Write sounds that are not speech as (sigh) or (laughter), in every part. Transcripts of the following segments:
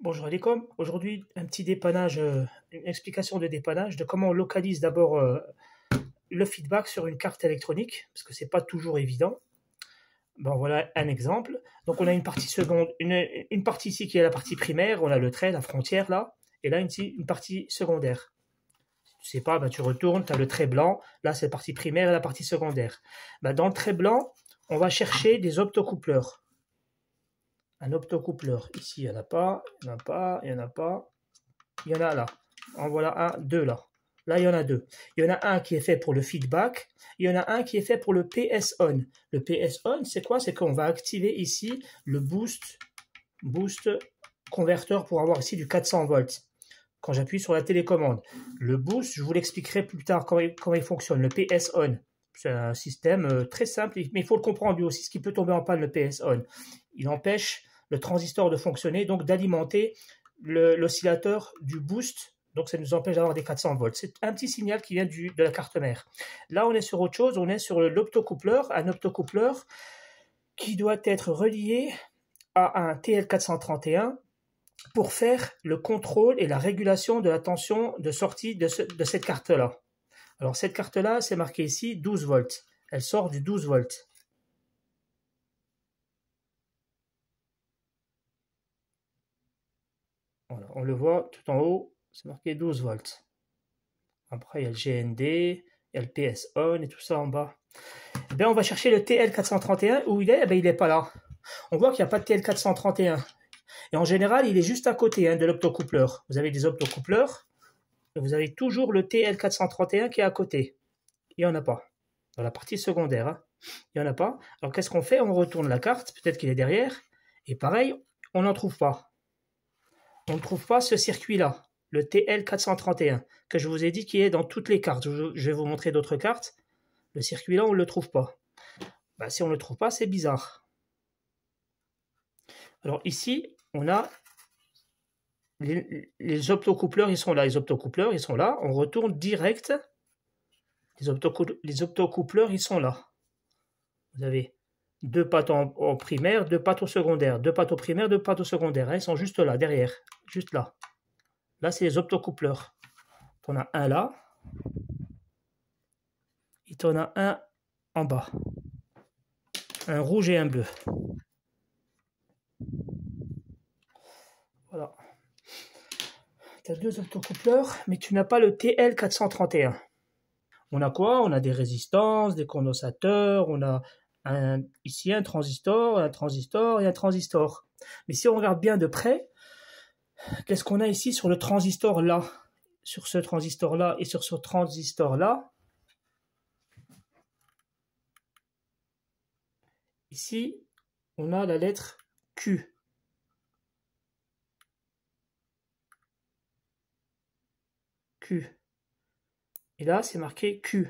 Bonjour Alicom. Aujourd'hui, un petit dépannage, euh, une explication de dépannage de comment on localise d'abord euh, le feedback sur une carte électronique, parce que ce n'est pas toujours évident. Bon, voilà un exemple. Donc, on a une partie seconde, une, partie ici qui est la partie primaire, on a le trait, la frontière là, et là, une, une partie secondaire. Si tu sais pas, ben, tu retournes, tu as le trait blanc, là, c'est la partie primaire et la partie secondaire. Ben, dans le trait blanc, on va chercher des optocoupleurs un optocoupleur. Ici, il n'y en a pas, il n'y en a pas, il n'y en a pas. Il y en a là. En voilà un, deux là. Là, il y en a deux. Il y en a un qui est fait pour le feedback. Il y en a un qui est fait pour le PS-on. Le PS-on, c'est quoi C'est qu'on va activer ici le boost, boost converteur pour avoir ici du 400 volts quand j'appuie sur la télécommande. Le boost, je vous l'expliquerai plus tard comment il, comment il fonctionne. Le PS-on, c'est un système euh, très simple, mais il faut le comprendre lui aussi, ce qui peut tomber en panne le PSOn, Il empêche le transistor de fonctionner, donc d'alimenter l'oscillateur du boost. Donc ça nous empêche d'avoir des 400 volts. C'est un petit signal qui vient du, de la carte mère. Là, on est sur autre chose. On est sur l'optocoupleur, un optocoupleur qui doit être relié à un TL431 pour faire le contrôle et la régulation de la tension de sortie de cette carte-là. Alors cette carte-là, c'est marqué ici 12 volts. Elle sort du 12 volts. Voilà, on le voit tout en haut, c'est marqué 12 volts. Après, il y a le GND, il le PS on et tout ça en bas. Eh bien, on va chercher le TL431. Où il est eh bien, Il n'est pas là. On voit qu'il n'y a pas de TL431. Et en général, il est juste à côté hein, de l'optocoupleur. Vous avez des optocoupleurs vous avez toujours le TL431 qui est à côté. Il n'y en a pas. Dans la partie secondaire, hein. il n'y en a pas. Alors qu'est-ce qu'on fait On retourne la carte, peut-être qu'il est derrière. Et pareil, on n'en trouve pas. On ne trouve pas ce circuit-là, le TL431, que je vous ai dit qui est dans toutes les cartes. Je vais vous montrer d'autres cartes. Le circuit-là, on ne le trouve pas. Bah, si on ne le trouve pas, c'est bizarre. Alors ici, on a les, optocoupleurs, ils sont là. Les optocoupleurs, ils sont là. On retourne direct. Les, les optocoupleurs, ils sont là. Vous avez deux pattes en, primaire, deux pattes au secondaire. Deux pattes au primaire, deux pattes au secondaire. Elles hein, sont juste là, derrière. Juste là. Là, c'est les optocoupleurs. On a un là. Et on a un en bas. Un rouge et un bleu. Voilà. Tu as deux autocoupleurs, mais tu n'as pas le TL431. On a quoi On a des résistances, des condensateurs, on a ici un transistor, un transistor et un transistor. Mais si on regarde bien de près, qu'est-ce qu'on a ici sur le transistor là Sur ce transistor là et sur ce transistor là Ici, on a la lettre Q. Et là, c'est marqué Q.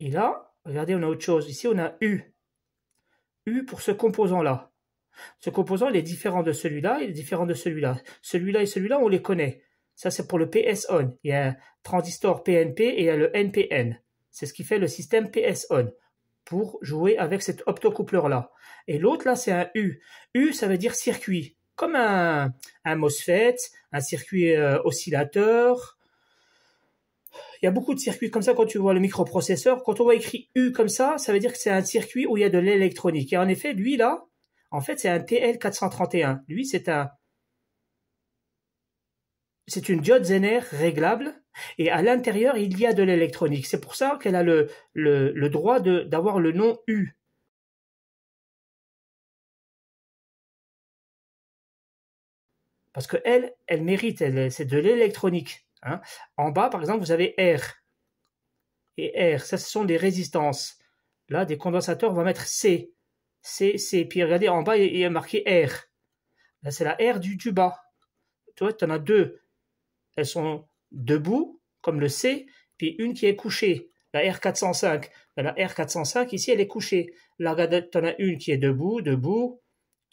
Et là, regardez, on a autre chose. Ici, on a U. U pour ce composant-là. Ce composant, est différent de celui-là, il est différent de celui-là. Celui-là et celui-là, on les connaît. Ça, c'est pour le PSON Il y a un transistor PNP et il y a le NPN. C'est ce qui fait le système PSON pour jouer avec cet optocoupleur-là. Et l'autre, là, c'est un U. U, ça veut dire circuit comme un, MOSFET, un circuit euh, oscillateur. Il y a beaucoup de circuits comme ça quand tu vois le microprocesseur. Quand on voit écrit U comme ça, ça veut dire que c'est un circuit où il y a de l'électronique. Et en effet, lui là, en fait, c'est un TL431. Lui, c'est un c'est une diode Zener réglable et à l'intérieur il y a de l'électronique. C'est pour ça qu'elle a le, le, le droit d'avoir le nom U. Parce que elle, elle mérite, elle, c'est de l'électronique. Hein. En bas, par exemple, vous avez R. Et R, ça, ce sont des résistances. Là, des condensateurs, on va mettre C. C, C. Puis regardez, en bas, il y a marqué R. Là, c'est la R du, bas. Tu vois, tu en as deux. Elles sont debout, comme le C, puis une qui est couchée, la R405. Ben, la R405, ici, elle est couchée. Là, regarde, tu en as une qui est debout, debout.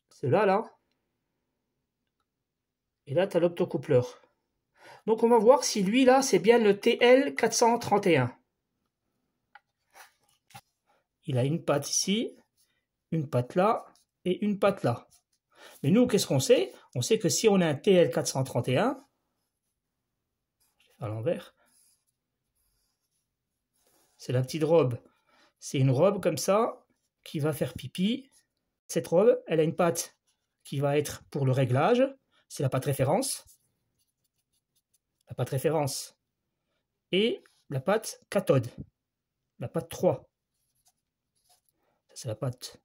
Cela, là, là. Et là, tu as l'optocoupleur. Donc, on va voir si lui, là, c'est bien le TL431. Il a une patte ici, une patte là et une patte là. Mais nous, qu'est-ce qu'on sait On sait que si on a un TL431, à l'envers, c'est la petite robe. C'est une robe comme ça qui va faire pipi. Cette robe, elle a une patte qui va être pour le réglage, c'est la pâte référence, la pâte référence, et la pâte cathode, la pâte 3. Ça, c'est la pâte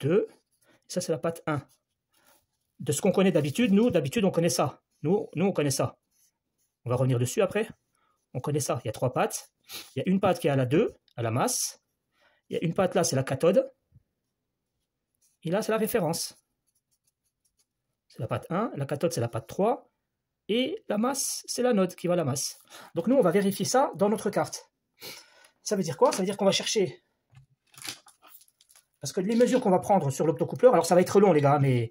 2, ça, c'est la pâte 1. De ce qu'on connaît d'habitude, nous, d'habitude, on connaît ça. Nous, nous, on connaît ça. On va revenir dessus après. On connaît ça. Il y a trois pattes. Il y a une pâte qui est à la 2, à la masse. Il y a une patte là, c'est la cathode. Et là, c'est la référence c'est la patte 1, la cathode, c'est la patte 3, et la masse, c'est la note qui va à la masse. Donc nous, on va vérifier ça dans notre carte. Ça veut dire quoi Ça veut dire qu'on va chercher... Parce que les mesures qu'on va prendre sur l'optocoupleur, alors ça va être long les gars, mais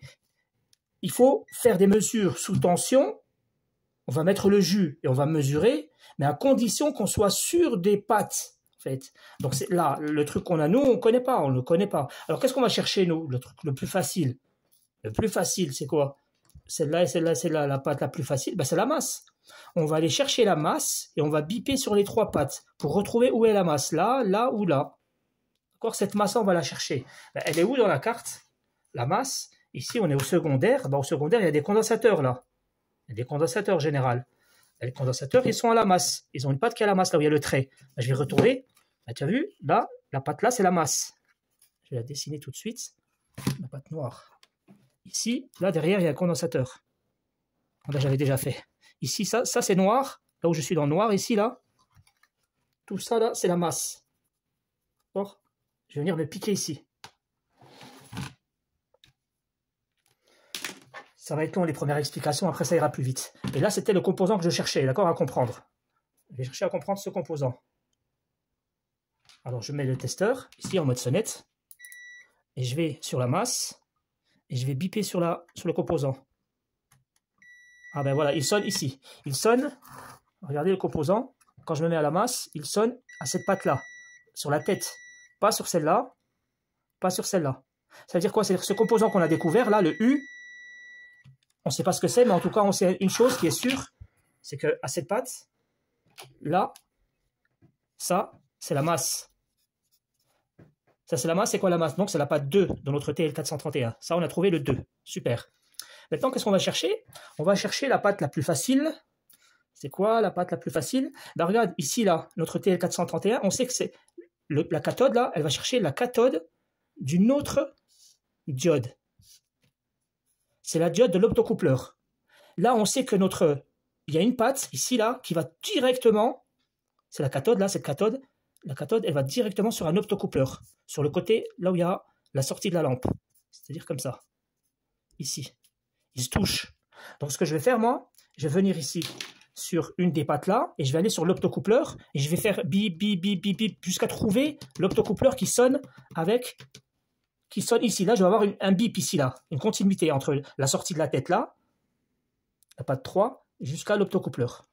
il faut faire des mesures sous tension. On va mettre le jus et on va mesurer, mais à condition qu'on soit sur des pattes. En fait. Donc là, le truc qu'on a, nous, on ne connaît pas, on ne connaît pas. Alors qu'est-ce qu'on va chercher, nous, le truc le plus facile le plus facile, c'est quoi Celle-là et celle-là, c'est la pâte la plus facile, bah, c'est la masse. On va aller chercher la masse et on va biper sur les trois pattes pour retrouver où est la masse, là, là ou là. D'accord Cette masse, on va la chercher. Bah, elle est où dans la carte La masse. Ici, on est au secondaire. Dans bah, au secondaire, il y a des condensateurs là. Il y a des condensateurs général. Les condensateurs, ils sont à la masse. Ils ont une pâte qui est à la masse, là où il y a le trait. je vais retourner. tu as vu Là, la pâte là, c'est la masse. Je vais la dessiner tout de suite. La pâte noire. Ici, là derrière, il y a un condensateur. Là, ah ben, j'avais déjà fait. Ici, ça, ça c'est noir. Là où je suis dans le noir, ici, là. Tout ça, là, c'est la masse. D'accord Je vais venir me piquer ici. Ça va être long, les premières explications. Après, ça ira plus vite. Et là, c'était le composant que je cherchais, d'accord, à comprendre. Je vais chercher à comprendre ce composant. Alors, je mets le testeur, ici, en mode sonnette. Et je vais sur la masse et je vais biper sur, le composant. Ah ben voilà, il sonne ici. Il sonne, regardez le composant, quand je me mets à la masse, il sonne à cette patte-là, sur la tête, pas sur celle-là, pas sur celle-là. Ça veut dire quoi C'est-à-dire ce composant qu'on a découvert, là, le U, on ne sait pas ce que c'est, mais en tout cas, on sait une chose qui est sûre, c'est qu'à cette patte, là, ça, c'est la masse. Ça, c'est la masse. C'est quoi la masse Donc, c'est la pâte 2 dans notre TL431. Ça, on a trouvé le 2. Super. Maintenant, qu'est-ce qu'on va chercher On va chercher la pâte la plus facile. C'est quoi la pâte la plus facile ben, Regarde, ici, là, notre TL431, on sait que c'est la cathode, là, elle va chercher la cathode d'une autre diode. C'est la diode de l'optocoupleur. Là, on sait que notre... Il y a une pâte, ici, là, qui va directement... C'est la cathode, là, cette cathode, la cathode, elle va directement sur un optocoupleur, sur le côté là où il y a la sortie de la lampe. C'est-à-dire comme ça. Ici. il se touche Donc ce que je vais faire, moi, je vais venir ici sur une des pattes là, et je vais aller sur l'optocoupleur, et je vais faire bip, bip, bip, bip, bip, jusqu'à trouver l'optocoupleur qui sonne avec, qui sonne ici. Là, je vais avoir une, un bip ici là, une continuité entre la sortie de la tête là, la patte 3, jusqu'à l'optocoupleur.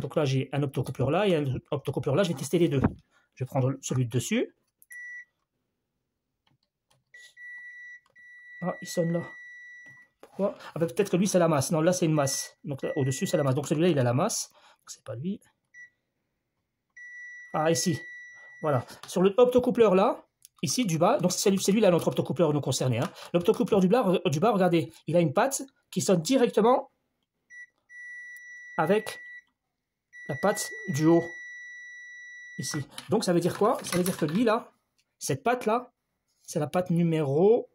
Donc là, j'ai un optocoupleur là et un optocoupleur là. Je vais tester les deux. Je vais prendre celui de dessus. Ah, il sonne là. Pourquoi Ah, ben, peut-être que lui, c'est la masse. Non, là, c'est une masse. Donc au-dessus, c'est la masse. Donc celui-là, il a la masse. C'est pas lui. Ah, ici. Voilà. Sur le optocoupleur là, ici du bas, donc c'est lui, là notre optocoupleur nous concerné. Hein. L'optocoupleur du, du bas, regardez, il a une patte qui sonne directement avec la patte du haut, ici. Donc ça veut dire quoi Ça veut dire que lui là, cette patte là, c'est la patte numéro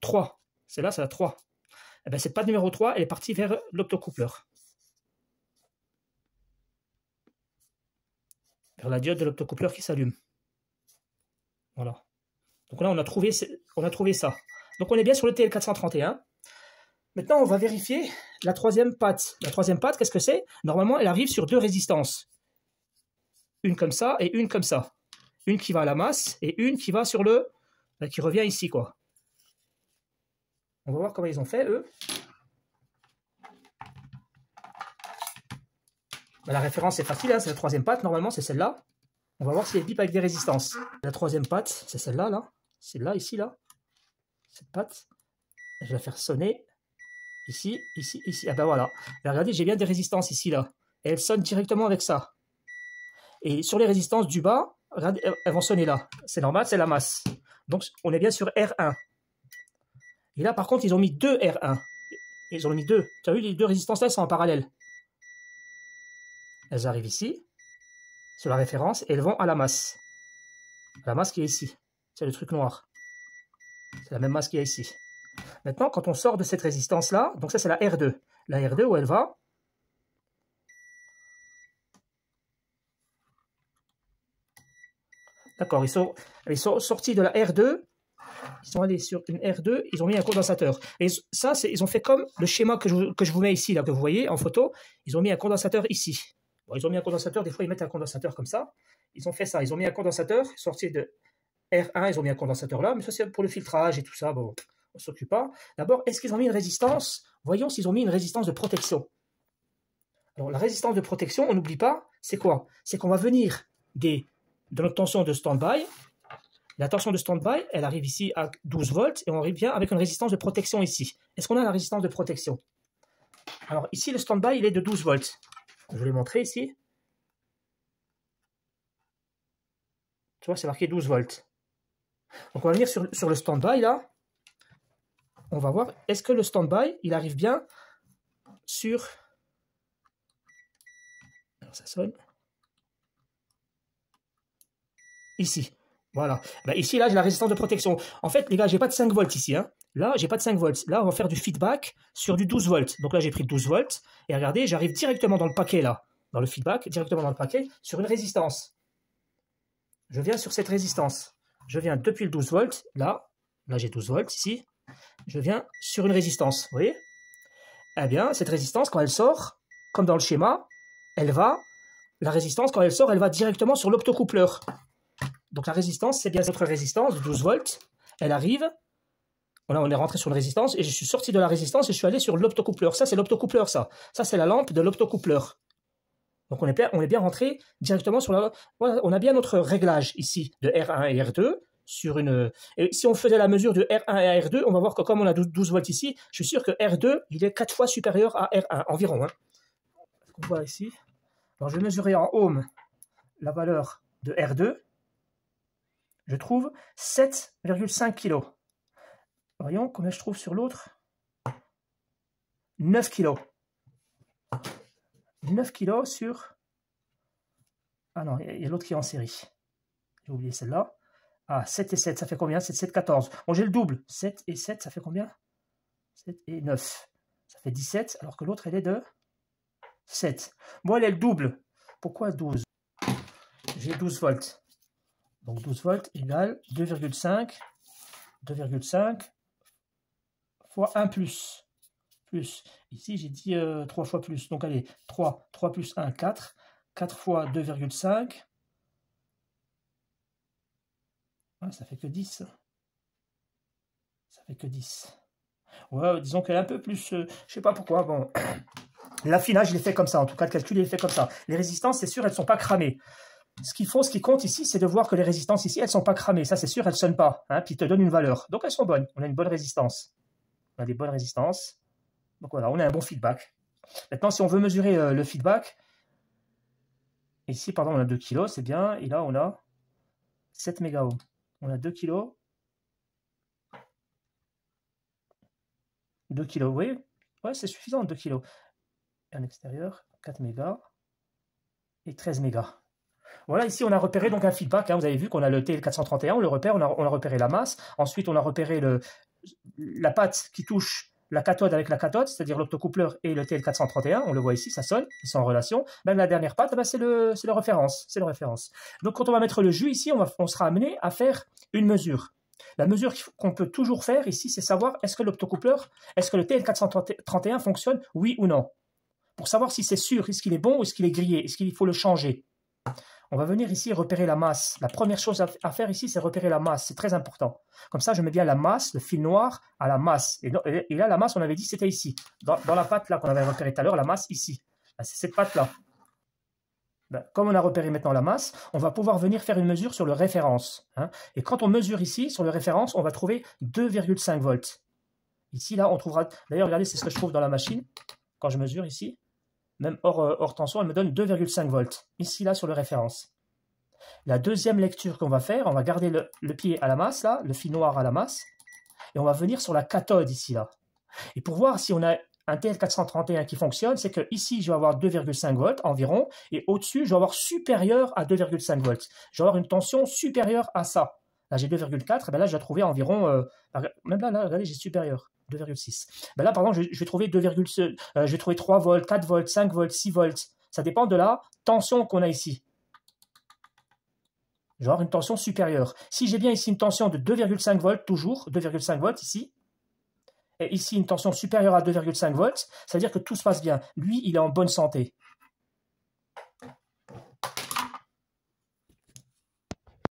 3. C'est là, c'est la 3. Et eh bien, cette patte numéro 3, elle est partie vers l'optocoupleur. Vers la diode de l'optocoupleur qui s'allume. Voilà. Donc là, on a, trouvé, on a trouvé ça. Donc on est bien sur le TL431. Maintenant, on va vérifier la troisième patte. La troisième patte, qu'est-ce que c'est Normalement, elle arrive sur deux résistances. Une comme ça et une comme ça. Une qui va à la masse et une qui va sur le... Euh, qui revient ici, quoi. On va voir comment ils ont fait, eux. Bah, la référence est facile, hein, c'est la troisième patte. Normalement, c'est celle-là. On va voir si elle bip avec des résistances. La troisième patte, c'est celle-là, là. là. C'est là, ici, là. Cette patte. Je vais la faire sonner. Ici, ici, ici. Ah ben voilà. Ben, regardez, j'ai bien des résistances ici, là. Et elles sonnent directement avec ça. Et sur les résistances du bas, elles vont sonner là. C'est normal, c'est la masse. Donc, on est bien sur R1. Et là, par contre, ils ont mis deux R1. Ils ont mis deux. Tu as vu, les deux résistances-là, sont en parallèle. Elles arrivent ici, sur la référence, et elles vont à la masse. La masse qui est ici. C'est le truc noir. C'est la même masse qui est ici. Maintenant, quand on sort de cette résistance-là, donc ça c'est la R2. La R2 où elle va D'accord, ils sont, sortis de la R2, ils sont allés sur une R2, ils ont mis un condensateur. Et ça, ils ont fait comme le schéma que je, vous mets ici, là, que vous voyez en photo, ils ont mis un condensateur ici. ils ont mis un condensateur, des fois ils mettent un condensateur comme ça. Ils ont fait ça, ils ont mis un condensateur, sorti de R1, ils ont mis un condensateur là, mais ça c'est pour le filtrage et tout ça, bon, s'occupe pas. D'abord, est-ce qu'ils ont mis une résistance Voyons s'ils ont mis une résistance de protection. Alors, la résistance de protection, on n'oublie pas, c'est quoi C'est qu'on va venir des, de notre tension de stand-by. La tension de stand-by, elle arrive ici à 12 volts et on bien avec une résistance de protection ici. Est-ce qu'on a la résistance de protection Alors, ici, le stand-by, il est de 12 volts. Je vous l'ai montré ici. Tu vois, c'est marqué 12 volts. Donc, on va venir sur, sur le stand-by là on va voir, est-ce que le standby, il arrive bien sur... ça sonne. Ici. Voilà. Bah, ici, là, j'ai la résistance de protection. En fait, les gars, j'ai pas de 5 volts ici. Hein. Là, j'ai pas de 5 volts. Là, on va faire du feedback sur du 12 volts. Donc là, j'ai pris 12 volts. Et regardez, j'arrive directement dans le paquet, là. Dans le feedback, directement dans le paquet, sur une résistance. Je viens sur cette résistance. Je viens depuis le 12 volts, là. Là, j'ai 12 volts ici je viens sur une résistance, vous voyez Eh bien, cette résistance, quand elle sort, comme dans le schéma, elle va, la résistance, quand elle sort, elle va directement sur l'optocoupleur. Donc la résistance, c'est bien notre résistance 12 volts. Elle arrive, voilà, on est rentré sur une résistance, et je suis sorti de la résistance et je suis allé sur l'optocoupleur. Ça, c'est l'optocoupleur, ça. Ça, c'est la lampe de l'optocoupleur. Donc on est bien, on est bien rentré directement sur la... on a bien notre réglage ici de R1 et R2 sur une. Euh, et si on faisait la mesure de R1 et R2, on va voir que comme on a 12, volts ici, je suis sûr que R2, il est 4 fois supérieur à R1 environ. Hein. voit ici. Alors je vais mesurer en ohm la valeur de R2. Je trouve 7,5 kg. Voyons combien je trouve sur l'autre. 9 kg. 9 kg sur... Ah non, il y a l'autre qui est en série. J'ai oublié celle-là. Ah, 7 et 7, ça fait combien 7, 7, 14. Bon, j'ai le double. 7 et 7, ça fait combien 7 et 9. Ça fait 17, alors que l'autre, elle est de 7. Bon, elle est le double. Pourquoi 12 J'ai 12 volts. Donc 12 volts égale 2,5. 2,5 fois 1 plus. Ici, j'ai dit 3 euh, fois plus. Donc allez, 3. 3 plus 1, 4. 4 fois 2,5. ça fait que 10. Ça fait que 10. Ouais, disons qu'elle est un peu plus... je euh, je sais pas pourquoi, bon... (coughs) L'affinage, il est fait comme ça. En tout cas, le calcul, il est fait comme ça. Les résistances, c'est sûr, elles ne sont pas cramées. Ce qu'ils font ce qui compte ici, c'est de voir que les résistances ici, elles ne sont pas cramées. Ça, c'est sûr, elles ne sonnent pas. Hein, puis, te donne une valeur. Donc, elles sont bonnes. On a une bonne résistance. On a des bonnes résistances. Donc, voilà, on a un bon feedback. Maintenant, si on veut mesurer euh, le feedback, ici, pardon, on a 2 kilos c'est bien. Et là, on a 7 mégaohms on a 2 kg. 2 kg, oui. Ouais, c'est suffisant, 2 kg. Et en extérieur, 4 mégas et 13 mégas. Voilà, ici on a repéré donc un feedback. Hein. Vous avez vu qu'on a le TL431, on le repère, on a, repéré la masse. Ensuite, on a repéré le, la patte qui touche la cathode avec la cathode, c'est-à-dire l'optocoupleur et le TL431, on le voit ici, ça sonne, ils sont en relation. Même la dernière patte, eh ben, c'est le, le, référence, c'est le référence. Donc quand on va mettre le jus ici, on, on sera amené à faire une mesure. La mesure qu'on peut toujours faire ici, c'est savoir est-ce que l'optocoupleur, est-ce que le TL431 fonctionne, oui ou non. Pour savoir si c'est sûr, est-ce qu'il est bon ou est-ce qu'il est grillé, est-ce qu'il faut le changer on va venir ici repérer la masse. La première chose à faire ici, c'est repérer la masse. C'est très important. Comme ça, je mets bien la masse, le fil noir, à la masse. Et, là, la masse, on avait dit, c'était ici. Dans, la patte là qu'on avait repérée tout à l'heure, la masse ici. Ah, c'est cette patte là. Ben, comme on a repéré maintenant la masse, on va pouvoir venir faire une mesure sur le référence. Hein. Et quand on mesure ici, sur le référence, on va trouver 2,5 volts. Ici, là, on trouvera... D'ailleurs, regardez, c'est ce que je trouve dans la machine. Quand je mesure ici, même euh, hors, tension, elle me donne 2,5 volts, ici là sur le référence. La deuxième lecture qu'on va faire, on va garder le, pied à la masse, là, le fil noir à la masse, et on va venir sur la cathode ici, là. Et pour voir si on a un TL431 qui fonctionne, c'est que ici, je vais avoir 2,5 volts environ, et au-dessus, je vais avoir supérieur à 2,5 volts. Je vais avoir une tension supérieure à ça. Là, j'ai 2,4, et bien là, je vais trouver environ... Euh, même là regardez, j'ai supérieur. 2,6. Ben là, pardon, je, je vais trouver 2, euh, je vais trouver 3 volts, 4 volts, 5 volts, 6 volts. Ça dépend de la tension qu'on a ici. Genre une tension supérieure. Si j'ai bien ici une tension de 2,5 volts, toujours 2,5 volts ici, et ici une tension supérieure à 2,5 volts, c'est-à-dire que tout se passe bien. Lui, il est en bonne santé.